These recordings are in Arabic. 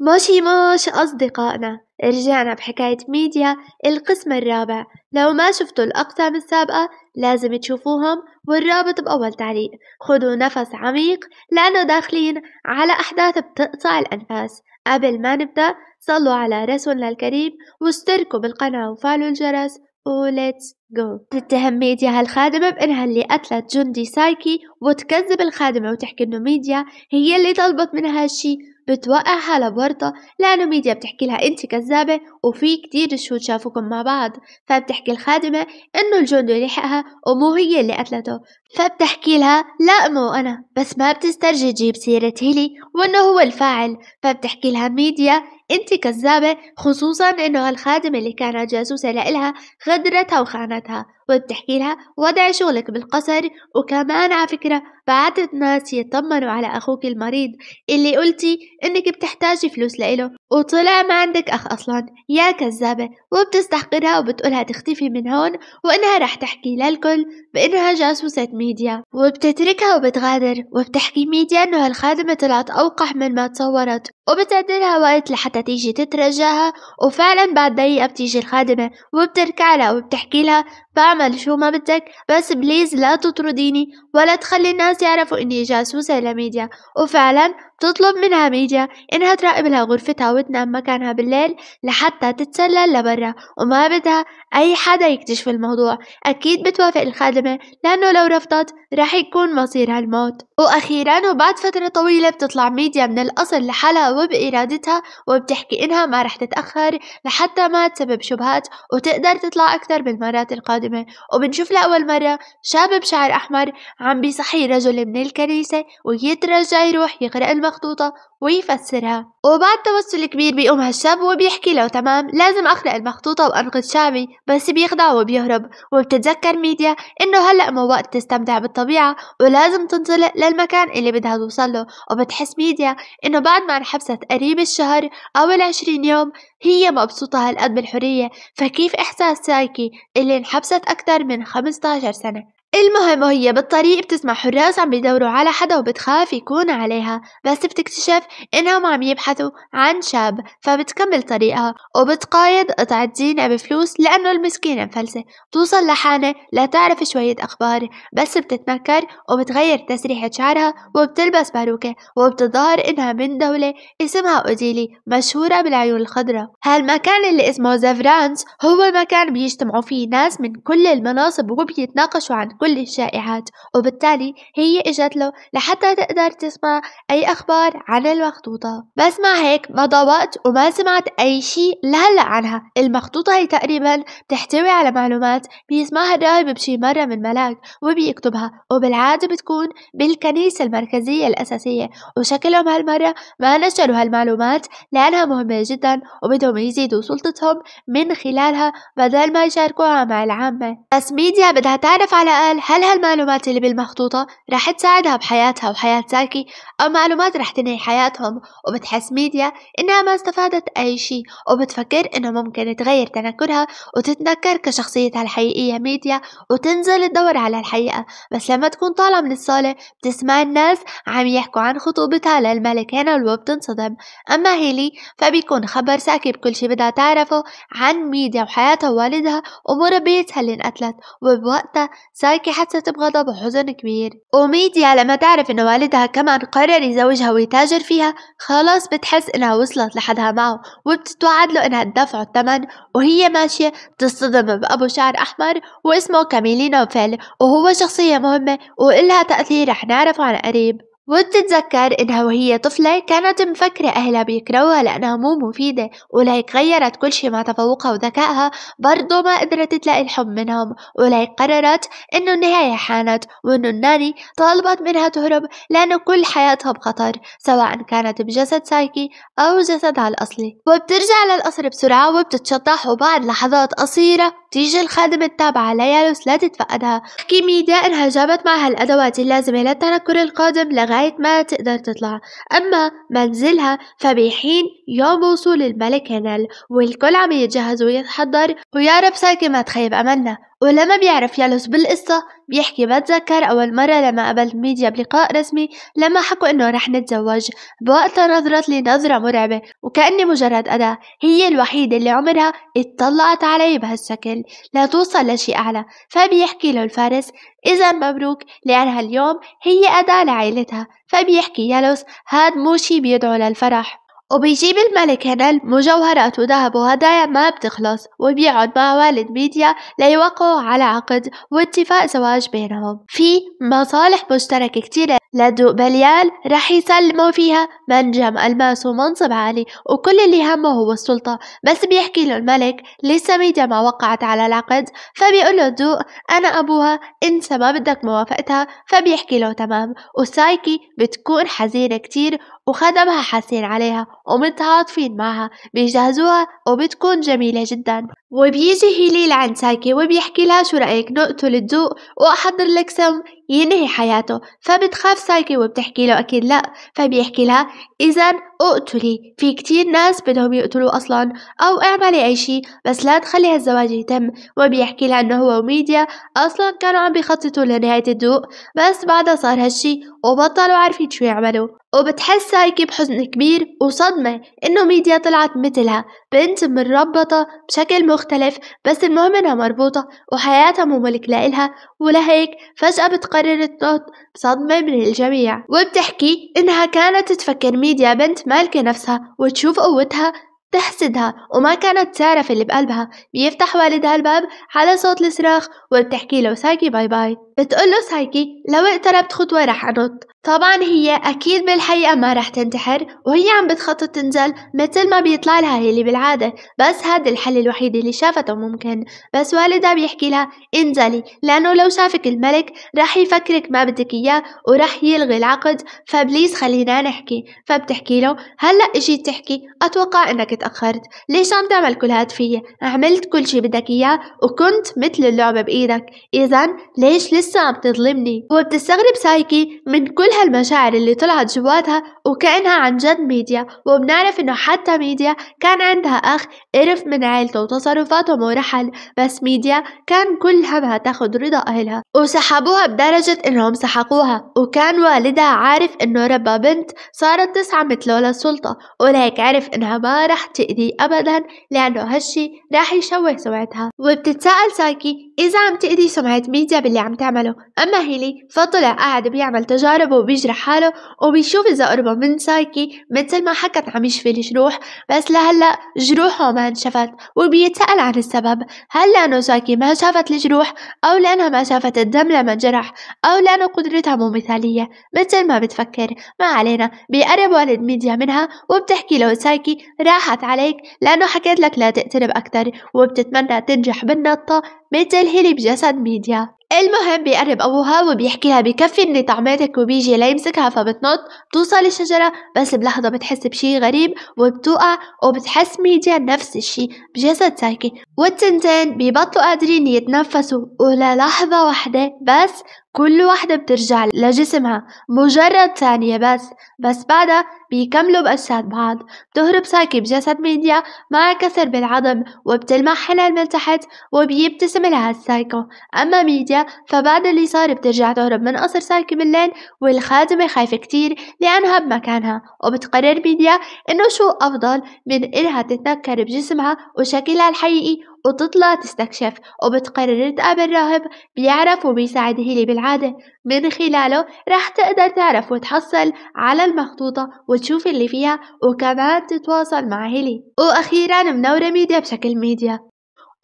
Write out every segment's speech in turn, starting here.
موشي موش أصدقائنا رجعنا بحكاية ميديا القسم الرابع لو ما شفتوا الأقسام السابقة لازم تشوفوهم والرابط بأول تعليق خدوا نفس عميق لأنه داخلين على أحداث بتقطع الأنفاس قبل ما نبدأ صلوا على رسولنا الكريم واشتركوا بالقناة وفعلوا الجرس وليتس جو تتهم ميديا هالخادمة بإنها اللي قتلت جندي سايكي وتكذب الخادمة وتحكي إنه ميديا هي اللي طلبت منها هالشي بتوقعها لورطة لأنه ميديا بتحكي لها أنت كذابة وفي كتير شهود شافوكم مع بعض فبتحكي الخادمة إنه الجندي لحقها ومو هي اللي قتلته فبتحكي لها لا مو أنا بس ما بتسترجي تجيب سيرة هيلي وإنه هو الفاعل فبتحكي لها ميديا انت كذابة خصوصا انه هالخادمة اللي كانت جاسوسة لإلها غدرتها وخانتها وتحكي لها وضع شغلك بالقصر وكمان على فكرة بعتت ناس يطمنوا على أخوك المريض اللي قلتي إنك بتحتاجي فلوس لإله وطلع ما عندك أخ أصلا يا كذابة وبتستحقرها وبتقولها تختفي من هون وإنها رح تحكي للكل بإنها جاسوسة ميديا وبتتركها وبتغادر وبتحكي ميديا إنه هالخادمة طلعت أوقح من ما تصورت وبتعدلها وقت لحتى تيجي تترجاها وفعلا بعد دقيقة بتيجي الخادمة وبتركع لها وبتحكي لها بعمل شو ما بدك بس بليز لا تطرديني ولا تخلي الناس يعرفوا إني جاسوسة لميديا وفعلا بتطلب منها ميديا إنها تراقبلها غرفتها وتنام مكانها بالليل لحتى تتسلل لبرا وما بدها أي حدا يكتشف الموضوع أكيد بتوافق الخادمة لأنه لو رفضت رح يكون مصيرها الموت وأخيرا وبعد فترة طويلة بتطلع ميديا من القصر لحالها وبإرادتها وبتحكي إنها ما رح تتأخر لحتى ما تسبب شبهات وتقدر تطلع أكثر بالمرات القادمة وبنشوف لأول مرة شاب بشعر أحمر عم بيصحي رجل من الكنيسة ويترجى يروح يغرق الم المخطوطة ويفسرها وبعد توسل كبير بيقوم هالشاب وبيحكي له تمام لازم أخلق المخطوطة وأنقذ شعبي بس بيخدع وبيهرب وبتتذكر ميديا إنه هلأ مو وقت تستمتع بالطبيعة ولازم تنطلق للمكان اللي بدها توصل له وبتحس ميديا إنه بعد ما انحبست قريب الشهر أو العشرين يوم هي مبسوطة هالقد بالحرية فكيف إحساس سايكي اللي انحبست أكثر من 15 سنة المهم وهي بالطريق بتسمع حراس عم بيدوروا على حدا وبتخاف يكون عليها بس بتكتشف انهم عم يبحثوا عن شاب فبتكمل طريقها وبتقايد قطعة زينة بفلوس لأنه المسكينة مفلسة بتوصل لحانة لتعرف شوية أخبار بس بتتنكر وبتغير تسريحة شعرها وبتلبس باروكة وبتظهر انها من دولة اسمها أوديلي مشهورة بالعيون الخضراء هالمكان اللي اسمه زفرانس هو المكان بيجتمعوا فيه ناس من كل المناصب وبيتناقشوا عن كل كل الشائعات وبالتالي هي اجت له لحتى تقدر تسمع أي أخبار عن المخطوطة بس مع هيك ما وقت وما سمعت أي شيء لهلأ عنها المخطوطة هي تقريبا بتحتوي على معلومات بيسمعها الراهب بشي مرة من ملاك وبيكتبها وبالعادة بتكون بالكنيسة المركزية الأساسية وشكلهم هالمرة ما نشروا هالمعلومات لأنها مهمة جدا وبدهم يزيدوا سلطتهم من خلالها بدل ما يشاركوها مع العامة بس ميديا بدها تعرف على السؤال هل هالمعلومات اللي بالمخطوطة راح تساعدها بحياتها وحياة ساكي أو معلومات راح تنهي حياتهم وبتحس ميديا إنها ما استفادت أي شيء وبتفكر إنه ممكن تغير تنكرها وتتنكر كشخصيتها الحقيقية ميديا وتنزل تدور على الحقيقة بس لما تكون طالعة من الصالة بتسمع الناس عم يحكوا عن خطوبتها للملك هنا وبتنصدم أما هيلي فبيكون خبر ساكي بكل شي بدها تعرفه عن ميديا وحياتها ووالدها ومربيتها اللي انقتلت وبوقتها ساكي مايكي حست بغضب وحزن كبير وميديا لما تعرف إن والدها كمان قرر يزوجها ويتاجر فيها خلاص بتحس إنها وصلت لحدها معه وبتتوعد له إنها تدفعه الثمن وهي ماشية بتصطدم بأبو شعر أحمر واسمه كاميلي فيل وهو شخصية مهمة وإلها تأثير رح نعرفه عن قريب وبتتذكر إنها وهي طفلة كانت مفكرة أهلها بيكروها لأنها مو مفيدة ولهيك غيرت كل شي مع تفوقها وذكائها برضه ما قدرت تلاقي الحب منهم ولهيك قررت إنه النهاية حانت وإنه الناني طالبت منها تهرب لأنه كل حياتها بخطر سواء كانت بجسد سايكي أو جسدها الأصلي وبترجع للقصر بسرعة وبتتشطح وبعد لحظات قصيرة بتيجي الخادمة التابعة ليالوس لا تتفقدها حكي إنها جابت معها الأدوات اللازمة للتنكر القادم لغاية لغاية ما تقدر تطلع أما منزلها فبيحين يوم وصول الملك هنال والكل عم يتجهز ويتحضر ويا رب ساكي ما تخيب أملنا ولما بيعرف يالوس بالقصة بيحكي بتذكر أول مرة لما قابلت ميديا بلقاء رسمي لما حكوا إنه رح نتزوج بوقتها نظرت لي نظرة مرعبة وكأني مجرد أداة هي الوحيدة اللي عمرها اتطلعت علي بهالشكل لا توصل لشي أعلى فبيحكي له الفارس إذا مبروك لأنها اليوم هي أداة لعائلتها فبيحكي يالوس هاد مو شي بيدعو للفرح وبيجيب الملك هنال مجوهرات وذهب وهدايا ما بتخلص وبيقعد مع والد ميديا ليوقعوا على عقد واتفاق زواج بينهم في مصالح مشتركة كتيرة لدو بليال رح يسلموا فيها منجم ألماس ومنصب عالي وكل اللي همه هو السلطة بس بيحكي له الملك لسه ميديا ما وقعت على العقد فبيقول له دو أنا أبوها انسى ما بدك موافقتها فبيحكي له تمام وسايكي بتكون حزينة كتير وخدمها حاسين عليها ومتعاطفين معها بيجهزوها وبتكون جميلة جدا وبيجي هليل عند ساكي وبيحكي لها شو رأيك نقتل الذوق وأحضر لك سم ينهي حياته فبتخاف سايكي وبتحكي له أكيد لا فبيحكي لها إذا اقتلي في كتير ناس بدهم يقتلوا أصلا أو اعملي أي شي بس لا تخلي هالزواج يتم وبيحكي لها إنه هو وميديا أصلا كانوا عم بيخططوا لنهاية الدوق بس بعدها صار هالشي وبطلوا عارفين شو يعملوا وبتحس سايكي بحزن كبير وصدمة إنه ميديا طلعت مثلها بنت مربطة بشكل مختلف مختلف بس المهم إنها مربوطة وحياتها مو ملك لإلها ولهيك فجأة بتقرر تنط صدمة من الجميع وبتحكي إنها كانت تفكر ميديا بنت مالكة نفسها وتشوف قوتها تحسدها وما كانت تعرف اللي بقلبها بيفتح والدها الباب على صوت الصراخ وبتحكي له ساكي باي باي بتقول له سايكي لو اقتربت خطوة رح أنط طبعا هي أكيد بالحقيقة ما رح تنتحر وهي عم بتخطط تنزل مثل ما بيطلع لها هيلي بالعادة بس هذا الحل الوحيد اللي شافته ممكن بس والدها بيحكي لها انزلي لأنه لو شافك الملك رح يفكرك ما بدك إياه ورح يلغي العقد فبليز خلينا نحكي فبتحكي له هلأ اجيت تحكي أتوقع إنك تأخرت ليش عم تعمل كل هاد فيا عملت كل شي بدك إياه وكنت مثل اللعبة بإيدك إذا ليش لسه لسه عم تظلمني وبتستغرب سايكي من كل هالمشاعر اللي طلعت جواتها وكأنها عن جد ميديا وبنعرف انه حتى ميديا كان عندها اخ قرف من عيلته وتصرفاته مرحل بس ميديا كان كل همها تاخد رضا اهلها وسحبوها بدرجة انهم سحقوها وكان والدها عارف انه ربى بنت صارت تسعى مثله للسلطة ولهيك عرف انها ما رح تأذي ابدا لانه هالشي راح يشوه سمعتها وبتتساءل سايكي اذا عم تأذي سمعة ميديا باللي عم تعمل يعمله أما هيلي فطلع قاعد بيعمل تجاربه وبيجرح حاله وبيشوف إذا قربه من سايكي مثل ما حكت عم يشفي الجروح بس لهلأ جروحه ما انشفت وبيتسأل عن السبب هل لأنه سايكي ما شافت الجروح أو لأنها ما شافت الدم لما انجرح أو لأنه قدرتها مو مثالية مثل ما بتفكر ما علينا بيقرب والد ميديا منها وبتحكي له سايكي راحت عليك لأنه حكيت لك لا تقترب أكثر وبتتمنى تنجح بالنطة مثل هيلي بجسد ميديا المهم بيقرب أبوها وبيحكي لها بكفي إني طعمتك وبيجي ليمسكها فبتنط بتوصل الشجرة بس بلحظة بتحس بشي غريب وبتوقع وبتحس ميديا نفس الشي بجسد ساكي والتنتين بيبطلوا قادرين يتنفسوا وللحظة واحدة بس كل واحدة بترجع لجسمها مجرد ثانية بس بس بعدها بيكملوا بأجساد بعض بتهرب ساكي بجسد ميديا مع كسر بالعظم وبتلمع حلال من تحت وبيبتسم لها السايكو أما ميديا فبعد اللي صار بترجع تهرب من قصر ساكي بالليل والخادمة خايفة كتير لأنها بمكانها وبتقرر ميديا إنه شو أفضل من إلها تتنكر بجسمها وشكلها الحقيقي وتطلع تستكشف وبتقرر تقابل راهب بيعرف وبيساعد هيلي بالعادة من خلاله راح تقدر تعرف وتحصل على المخطوطة وتشوف اللي فيها وكمان تتواصل مع هيلي وأخيرا منورة ميديا بشكل ميديا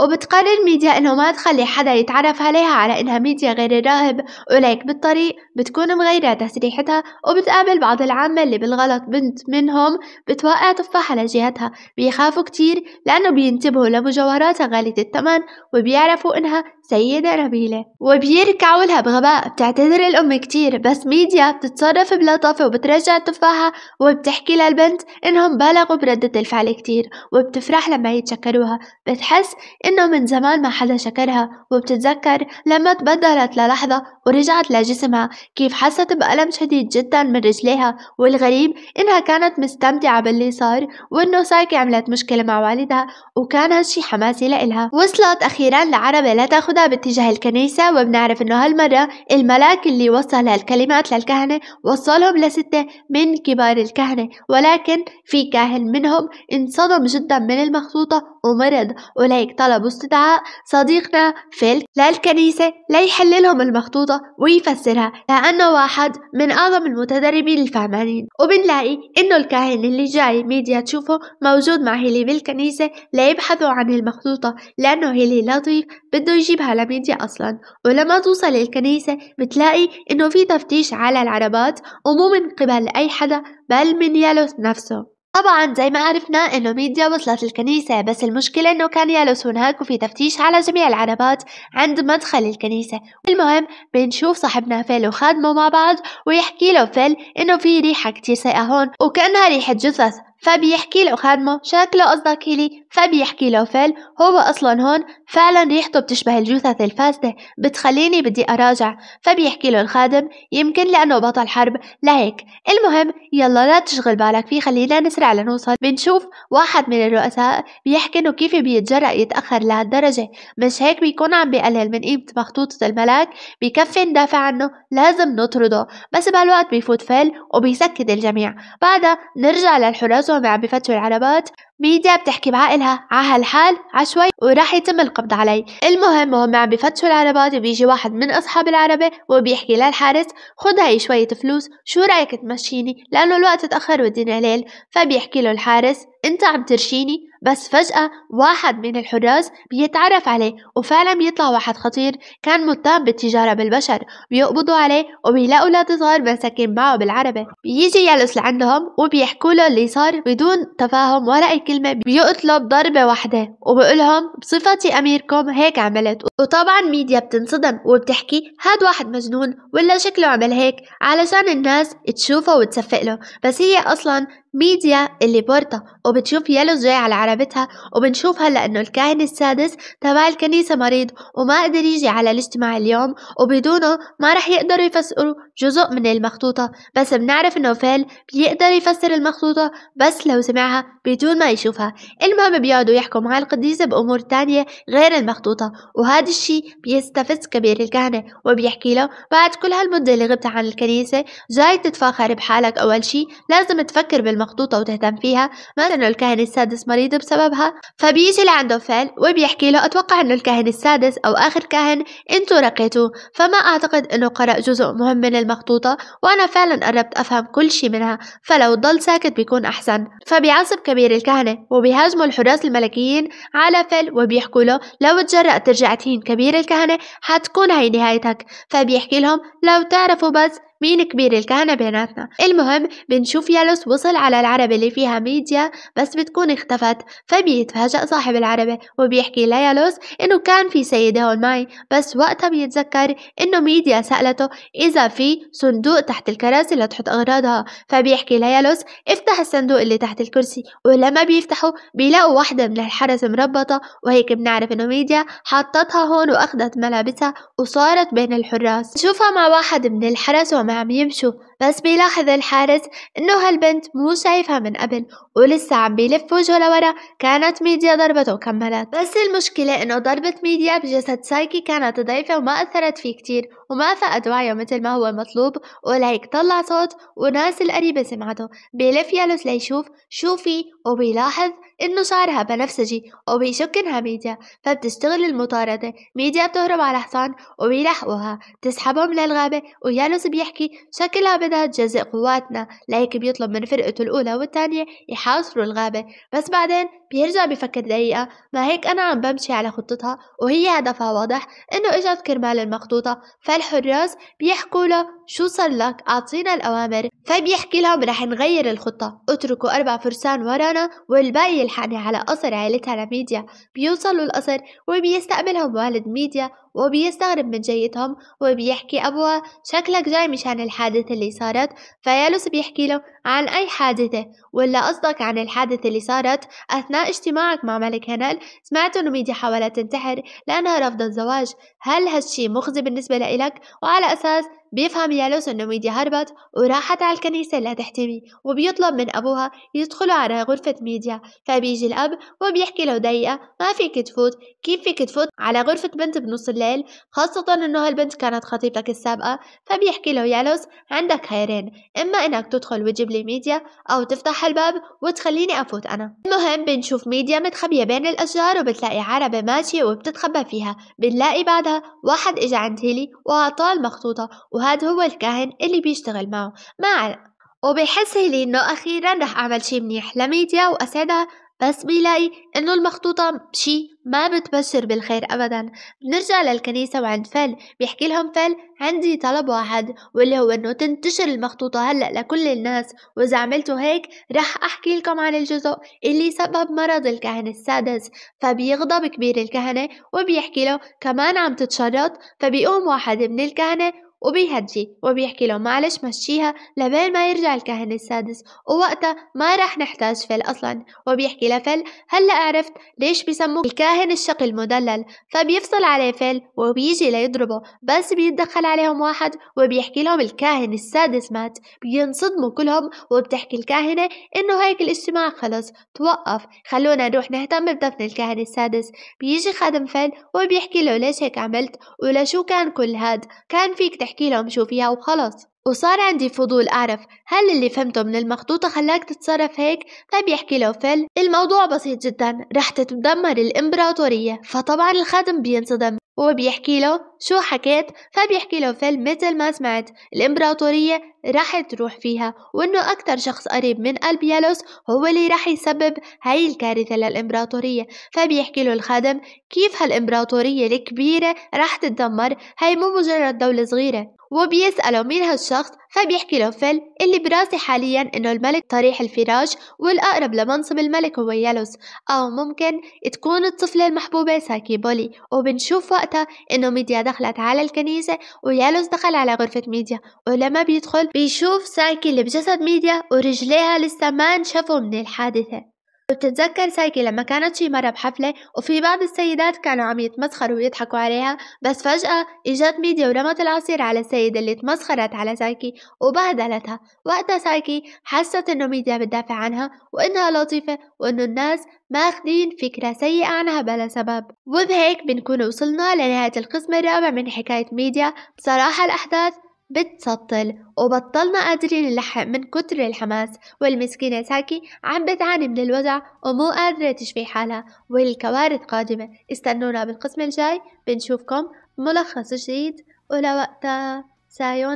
وبتقرر ميديا إنه ما تخلي حدا يتعرف عليها على إنها ميديا غير الراهب وليك بالطريق بتكون مغيرة تسريحتها وبتقابل بعض العامة اللي بالغلط بنت منهم بتوقع تفاحة لجهتها بيخافوا كتير لأنه بينتبهوا لمجوهراتها غالية الثمن وبيعرفوا إنها السيدة ربيلة وبير كعولها بغباء بتعتذر الأم كتير بس ميديا بتتصرف بلطافة وبترجع التفاحة وبتحكي للبنت إنهم بالغوا بردة الفعل كتير وبتفرح لما يتشكروها بتحس إنه من زمان ما حدا شكرها وبتتذكر لما تبدلت للحظة ورجعت لجسمها كيف حست بألم شديد جدا من رجليها والغريب إنها كانت مستمتعة باللي صار وإنه سايكي عملت مشكلة مع والدها وكان هالشي حماسي لإلها وصلت أخيرا لعربة لا تاخدها الكتابة باتجاه الكنيسة وبنعرف إنه هالمرة الملاك اللي وصل هالكلمات للكهنة وصلهم لستة من كبار الكهنة ولكن في كاهن منهم انصدم جدا من المخطوطة ومرض ولهيك طلبوا استدعاء صديقنا فيل للكنيسة ليحل لهم المخطوطة ويفسرها لأنه واحد من أعظم المتدربين الفهمانين وبنلاقي إنه الكاهن اللي جاي ميديا تشوفه موجود مع هيلي بالكنيسة ليبحثوا عن المخطوطة لأنه هيلي لطيف بده يجيب بهالمديا أصلا ولما توصل الكنيسة بتلاقي إنه في تفتيش على العربات ومو من قبل أي حدا بل من يالوس نفسه طبعا زي ما عرفنا انه ميديا وصلت الكنيسة بس المشكلة انه كان يالوس هناك وفي تفتيش على جميع العربات عند مدخل الكنيسة المهم بنشوف صاحبنا فيل وخادمه مع بعض ويحكي له فيل انه في ريحة كتير سيئة هون وكأنها ريحة جثث فبيحكي له خادمه شكله قصدك هيلي فبيحكي له فيل هو أصلا هون فعلا ريحته بتشبه الجثث الفاسدة بتخليني بدي أراجع فبيحكي له الخادم يمكن لأنه بطل حرب لهيك المهم يلا لا تشغل بالك فيه خلينا نسرع لنوصل بنشوف واحد من الرؤساء بيحكي إنه كيف بيتجرأ يتأخر لهالدرجة مش هيك بيكون عم بقلل من قيمة مخطوطة الملاك بكفي ندافع عنه لازم نطرده بس بهالوقت بيفوت فيل وبيسكت الجميع بعدها نرجع للحراس عم بفتشوا العربات ميديا بتحكي بعقلها ع هالحال عشوي وراح يتم القبض علي المهم وهم عم بفتشوا العربات بيجي واحد من أصحاب العربة وبيحكي للحارس خد هاي شوية فلوس شو رايك تمشيني لأنه الوقت تأخر والدنيا ليل فبيحكي له الحارس أنت عم ترشيني بس فجأة واحد من الحراس بيتعرف عليه وفعلا بيطلع واحد خطير كان متهم بالتجارة بالبشر بيقبضوا عليه وبيلاقوا ولاد صغار مساكين معه بالعربة بيجي يلس لعندهم وبيحكوا له اللي صار بدون تفاهم ولا أي كلمة بيقتله بضربة واحدة وبقولهم بصفتي أميركم هيك عملت وطبعا ميديا بتنصدم وبتحكي هاد واحد مجنون ولا شكله عمل هيك علشان الناس تشوفه وتصفق له بس هي أصلا ميديا اللي بورتا وبتشوف يلو جاي على عربتها وبنشوفها لأنه الكاهن السادس تبع الكنيسة مريض وما قدر يجي على الاجتماع اليوم وبدونه ما رح يقدروا يفسروا جزء من المخطوطة بس بنعرف إنه فيل بيقدر يفسر المخطوطة بس لو سمعها بدون ما يشوفها المهم بيقعدوا يحكوا مع القديسة بأمور تانية غير المخطوطة وهذا الشي بيستفز كبير الكهنة وبيحكي له بعد كل هالمدة اللي غبت عن الكنيسة جاي تتفاخر بحالك أول شي لازم تفكر بالمخطوطة مخطوطة وتهتم فيها انه الكاهن السادس مريض بسببها فبيجي لعنده فعل وبيحكي له أتوقع أنه الكاهن السادس أو آخر كاهن انتو رقيتوه فما أعتقد أنه قرأ جزء مهم من المخطوطة وأنا فعلا قربت أفهم كل شي منها فلو ضل ساكت بيكون أحسن فبيعصب كبير الكهنة وبيهاجموا الحراس الملكيين على فعل وبيحكوا له لو تجرأت ترجع تهين كبير الكهنة حتكون هي نهايتك فبيحكي لهم لو تعرفوا بس مين كبير الكهنة بيناتنا المهم بنشوف يالوس وصل على العربة اللي فيها ميديا بس بتكون اختفت فبيتفاجأ صاحب العربة وبيحكي ليالوس انه كان في سيدة هون معي بس وقتها بيتذكر انه ميديا سألته اذا في صندوق تحت الكراسي لتحط اغراضها فبيحكي ليالوس افتح الصندوق اللي تحت الكرسي ولما بيفتحوا بيلاقوا واحدة من الحرس مربطة وهيك بنعرف انه ميديا حطتها هون واخدت ملابسها وصارت بين الحراس نشوفها مع واحد من الحرس وما عم يمشوا بس بيلاحظ الحارس إنه هالبنت مو شايفها من قبل ولسه عم بيلف وجهه لورا كانت ميديا ضربته وكملت بس المشكلة إنه ضربة ميديا بجسد سايكي كانت ضعيفة وما أثرت فيه كتير وما فقد وعيه مثل ما هو مطلوب ولهيك طلع صوت وناس القريبة سمعته بيلف يالوس ليشوف شو في وبيلاحظ إنه شعرها بنفسجي وبيشك إنها ميديا فبتشتغل المطاردة ميديا بتهرب على حصان وبيلحقوها تسحبهم للغابة ويالوس بيحكي شكلها بدأ هنا جزء قواتنا لهيك بيطلب من فرقته الأولى والتانية يحاصروا الغابة بس بعدين بيرجع بفكر دقيقة ما هيك أنا عم بمشي على خطتها وهي هدفها واضح إنه إجت كرمال المخطوطة فالحراس بيحكوا له شو صار لك أعطينا الأوامر فبيحكي لهم رح نغير الخطة اتركوا أربع فرسان ورانا والباقي يلحقني على قصر عائلتها لميديا بيوصلوا القصر وبيستقبلهم والد ميديا وبيستغرب من جيتهم وبيحكي أبوها شكلك جاي مشان الحادثة اللي صارت فيالوس بيحكي له عن أي حادثة ولا قصدك عن الحادثة اللي صارت أثناء اجتماعك مع ملك هنال سمعت إنه ميديا حاولت تنتحر لأنها رفضت زواج هل هالشي مخزي بالنسبة لإلك وعلى أساس بيفهم يالوس أن ميديا هربت وراحت على الكنيسة اللي تحتمي وبيطلب من أبوها يدخلوا على غرفة ميديا فبيجي الأب وبيحكي له دقيقة ما فيك تفوت كيف فيك تفوت على غرفة بنت بنص الليل خاصة أنه هالبنت كانت خطيبتك السابقة فبيحكي له يالوس عندك خيارين إما إنك تدخل وتجيب لي ميديا أو تفتح الباب وتخليني أفوت أنا المهم بنشوف ميديا متخبية بين الأشجار وبتلاقي عربة ماشية وبتتخبى فيها بنلاقي بعدها واحد إجا عند هيلي وأعطاه المخطوطة وهذا هو الكاهن اللي بيشتغل معه ما وبيحس لي انه اخيرا رح اعمل شي منيح لميديا واسعدها بس بيلاقي انه المخطوطة شي ما بتبشر بالخير ابدا بنرجع للكنيسة وعند فل بيحكي لهم فل عندي طلب واحد واللي هو انه تنتشر المخطوطة هلأ لكل الناس واذا عملتوا هيك رح احكي لكم عن الجزء اللي سبب مرض الكاهن السادس فبيغضب كبير الكهنة وبيحكي له كمان عم تتشرط فبيقوم واحد من الكهنة وبيهجي وبيحكي له معلش مشيها لبين ما يرجع الكاهن السادس ووقتها ما رح نحتاج فل أصلا وبيحكي لفل هلأ عرفت ليش بسموه الكاهن الشقي المدلل فبيفصل عليه فل وبيجي ليضربه بس بيتدخل عليهم واحد وبيحكي لهم الكاهن السادس مات بينصدموا كلهم وبتحكي الكاهنة إنه هيك الاجتماع خلص توقف خلونا نروح نهتم بدفن الكاهن السادس بيجي خادم فل وبيحكي له ليش هيك عملت ولشو كان كل هاد كان فيك تحكي تحكي لهم فيها وخلص وصار عندي فضول أعرف هل اللي فهمته من المخطوطة خلاك تتصرف هيك؟ فبيحكي طيب له فل الموضوع بسيط جدا رح تتدمر الإمبراطورية فطبعا الخادم بينصدم وبيحكي له شو حكيت فبيحكي له فيل مثل ما سمعت الإمبراطورية راح تروح فيها وإنه أكثر شخص قريب من البيالوس هو اللي راح يسبب هاي الكارثة للإمبراطورية فبيحكي له الخادم كيف هالإمبراطورية الكبيرة راح تتدمر هاي مو مجرد دولة صغيرة وبيسأله مين هالشخص فبيحكي له فيل اللي براسي حاليا انه الملك طريح الفراش والاقرب لمنصب الملك هو يالوس او آه، ممكن تكون الطفلة المحبوبة ساكي بولي وبنشوف وقتها انه ميديا دخلت على الكنيسة ويالوس دخل على غرفة ميديا ولما بيدخل بيشوف سايكي اللي بجسد ميديا ورجليها لسه ما انشفوا من الحادثة بتتذكر سايكي لما كانت شي مرة بحفلة وفي بعض السيدات كانوا عم يتمسخروا ويضحكوا عليها بس فجأة إجت ميديا ورمت العصير على السيدة اللي تمسخرت على سايكي وبهدلتها وقتها سايكي حست إنه ميديا بتدافع عنها وإنها لطيفة وإنه الناس ماخدين فكرة سيئة عنها بلا سبب وبهيك بنكون وصلنا لنهاية القسم الرابع من حكاية ميديا بصراحة الأحداث بتسطل وبطلنا قادرين نلحق من كتر الحماس والمسكينة ساكي عم بتعاني من الوجع ومو قادرة تشفي حالها والكوارث قادمة استنونا بالقسم الجاي بنشوفكم ملخص جديد ولوقتها سايونا